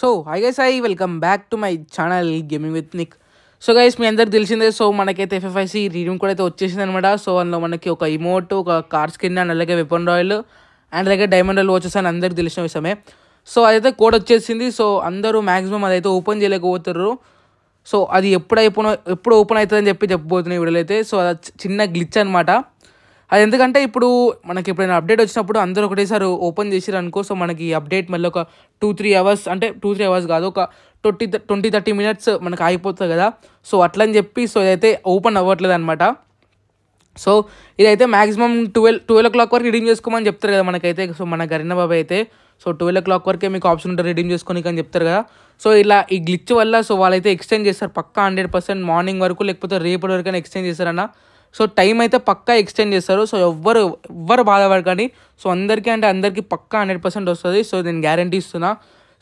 so hi guys hi welcome back to my channel gaming with Nick so guys మీ అందరు తెలిసిందే so మనకైతే FFIC reading కూడా అయితే వచ్చేసింది అనమాట సో అందులో మనకి ఒక ఇమోట్ ఒక కార్ స్కిన్ అండ్ అలాగే వెపన్ రాయల్ అండ్ అలాగే డైమండ్ రాయల్ వచ్చేసి అని అందరికి తెలిసిన విషయమే సో అదైతే కోడ్ వచ్చేసింది సో అందరూ మ్యాక్సిమం అదైతే ఓపెన్ చేయలేకపోతారు సో అది ఎప్పుడు అయిపోయిన ఎప్పుడు ఓపెన్ అవుతుందని చెప్పి చెప్పబోతున్నాయి వీడియోలు అయితే సో అది చిన్న గ్లిచ్ అనమాట అది ఎందుకంటే ఇప్పుడు మనకి ఎప్పుడైనా అప్డేట్ వచ్చినప్పుడు అందరూ ఒకటేసారి ఓపెన్ చేసారు అనుకో సో మనకి అప్డేట్ మళ్ళీ ఒక టూ త్రీ అవర్స్ అంటే టూ త్రీ అవర్స్ కాదు ఒక ట్వంటీ ట్వంటీ థర్టీ మినిట్స్ మనకు ఆగిపోతుంది కదా సో అట్లని చెప్పి సో ఇదైతే ఓపెన్ అవ్వట్లేదు అనమాట సో ఇదైతే maximum twelve twelve o'clock వరకు రిడీమ్ చేసుకోమని చెప్తారు కదా మనకైతే సో మన గరినబాబు అయితే సో ట్వెల్వ్ ఓ క్లాక్ వరకే మీకు ఆప్షన్ ఉంటుంది రిడీమ్ చేసుకొని అని చెప్తారు కదా సో ఇలా ఈ గ్లిచ్ వల్ల సో వాళ్ళైతే ఎక్స్టెండ్ చేస్తారు పక్కా హండ్రెడ్ పర్సెంట్ మార్నింగ్ వరకు లేకపోతే రేపటి వరకు ఎక్స్టెండ్ చేస్తారన్న సో టైం అయితే పక్కా ఎక్స్టెండ్ చేస్తారు సో ఎవ్వరు ఎవ్వరు బాధపడకండి సో అందరికీ అంటే అందరికీ పక్కా హండ్రెడ్ పర్సెంట్ వస్తుంది సో నేను గ్యారంటీ ఇస్తున్నా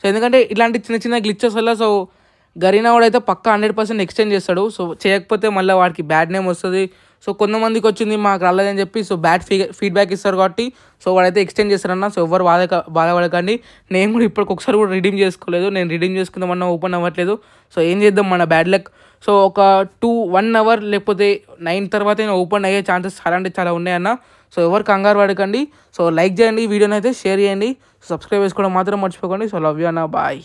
సో ఎందుకంటే ఇలాంటి చిన్న చిన్న గ్లిచెస్ వల్ల సో గరీనా కూడా అయితే పక్కా హండ్రెడ్ పర్సెంట్ ఎక్స్టెండ్ చేస్తాడు సో చేయకపోతే మళ్ళీ వాడికి బ్యాడ్ నేమ్ వస్తుంది సో కొంతమందికి వచ్చింది మాకు రాలేదని చెప్పి సో బ్యాడ్ ఫీడ్బ్యాక్ ఇస్తారు కాబట్టి సో వాడైతే ఎక్స్టెండ్ చేస్తారన్నా సో ఎవరు బాధ బాధపడకండి నేను కూడా ఇప్పటికి ఒకసారి కూడా రిడీమ్ చేసుకోలేదు నేను రిడీమ్ చేసుకుందామన్నా ఓపెన్ అవ్వట్లేదు సో ఏం చేద్దాం మన బ్యాడ్ లక్ సో ఒక టూ వన్ అవర్ లేకపోతే నైన్ తర్వాత ఓపెన్ అయ్యే ఛాన్సెస్ చాలా అంటే చాలా ఉన్నాయన్న సో ఎవరు కంగారు పడకండి సో లైక్ చేయండి వీడియోని అయితే షేర్ చేయండి సబ్స్క్రైబ్ చేసుకోవడం మాత్రం మర్చిపోకండి సో లవ్ యూ అన్న బాయ్